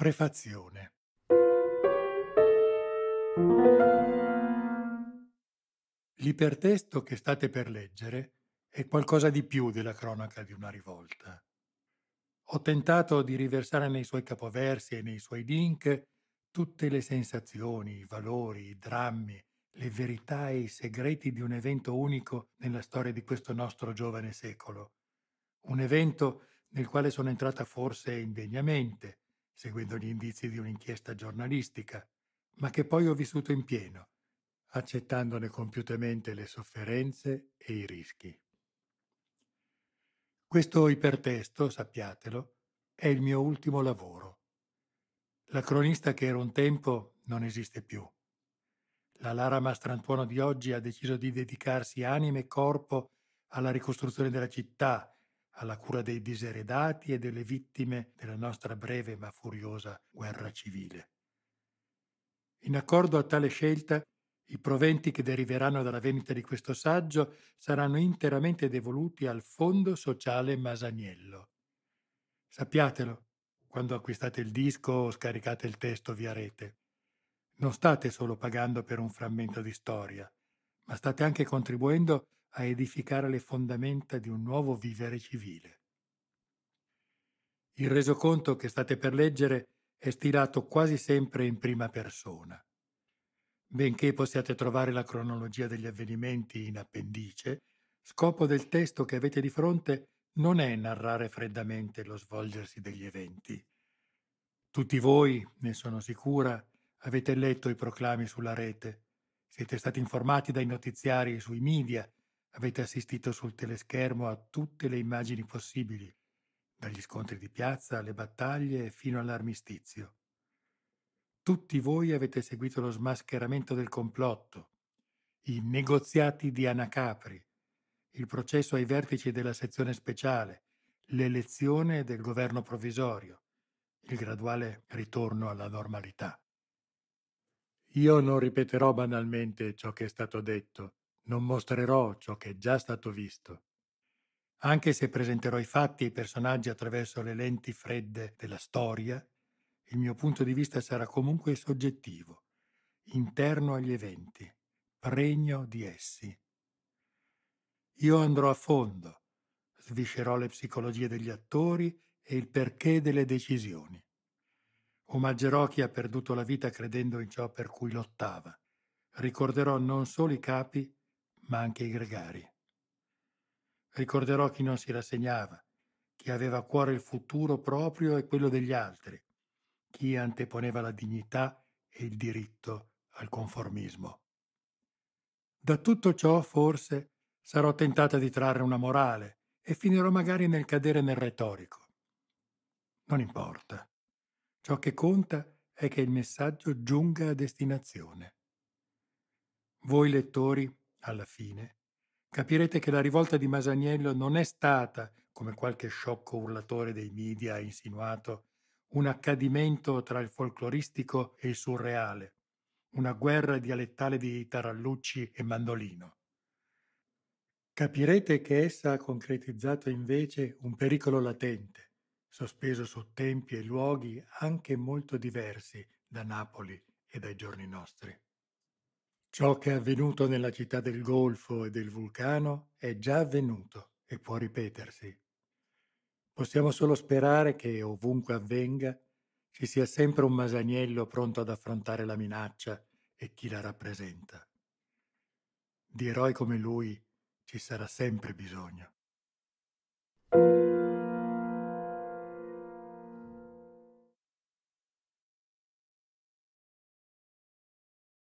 Prefazione L'ipertesto che state per leggere è qualcosa di più della cronaca di una rivolta. Ho tentato di riversare nei suoi capoversi e nei suoi link tutte le sensazioni, i valori, i drammi, le verità e i segreti di un evento unico nella storia di questo nostro giovane secolo. Un evento nel quale sono entrata forse indegnamente, seguendo gli indizi di un'inchiesta giornalistica, ma che poi ho vissuto in pieno, accettandone compiutamente le sofferenze e i rischi. Questo ipertesto, sappiatelo, è il mio ultimo lavoro. La cronista che era un tempo non esiste più. La Lara Mastrantuono di oggi ha deciso di dedicarsi anima e corpo alla ricostruzione della città, alla cura dei diseredati e delle vittime della nostra breve ma furiosa guerra civile. In accordo a tale scelta, i proventi che deriveranno dalla vendita di questo saggio saranno interamente devoluti al Fondo Sociale Masaniello. Sappiatelo quando acquistate il disco o scaricate il testo via rete. Non state solo pagando per un frammento di storia, ma state anche contribuendo a a edificare le fondamenta di un nuovo vivere civile. Il resoconto che state per leggere è stilato quasi sempre in prima persona. Benché possiate trovare la cronologia degli avvenimenti in appendice, scopo del testo che avete di fronte non è narrare freddamente lo svolgersi degli eventi. Tutti voi, ne sono sicura, avete letto i proclami sulla rete, siete stati informati dai notiziari e sui media Avete assistito sul teleschermo a tutte le immagini possibili, dagli scontri di piazza alle battaglie fino all'armistizio. Tutti voi avete seguito lo smascheramento del complotto, i negoziati di Anacapri, il processo ai vertici della sezione speciale, l'elezione del governo provvisorio, il graduale ritorno alla normalità. Io non ripeterò banalmente ciò che è stato detto, non mostrerò ciò che è già stato visto. Anche se presenterò i fatti e i personaggi attraverso le lenti fredde della storia, il mio punto di vista sarà comunque soggettivo, interno agli eventi, pregno di essi. Io andrò a fondo, sviscerò le psicologie degli attori e il perché delle decisioni. Omaggerò chi ha perduto la vita credendo in ciò per cui lottava. Ricorderò non solo i capi, ma anche i gregari. Ricorderò chi non si rassegnava, chi aveva a cuore il futuro proprio e quello degli altri, chi anteponeva la dignità e il diritto al conformismo. Da tutto ciò, forse, sarò tentata di trarre una morale e finirò magari nel cadere nel retorico. Non importa. Ciò che conta è che il messaggio giunga a destinazione. Voi lettori alla fine, capirete che la rivolta di Masaniello non è stata, come qualche sciocco urlatore dei media ha insinuato, un accadimento tra il folcloristico e il surreale, una guerra dialettale di tarallucci e mandolino. Capirete che essa ha concretizzato invece un pericolo latente, sospeso su tempi e luoghi anche molto diversi da Napoli e dai giorni nostri. Ciò che è avvenuto nella città del Golfo e del vulcano è già avvenuto e può ripetersi. Possiamo solo sperare che, ovunque avvenga, ci sia sempre un Masaniello pronto ad affrontare la minaccia e chi la rappresenta. Di eroi come lui ci sarà sempre bisogno.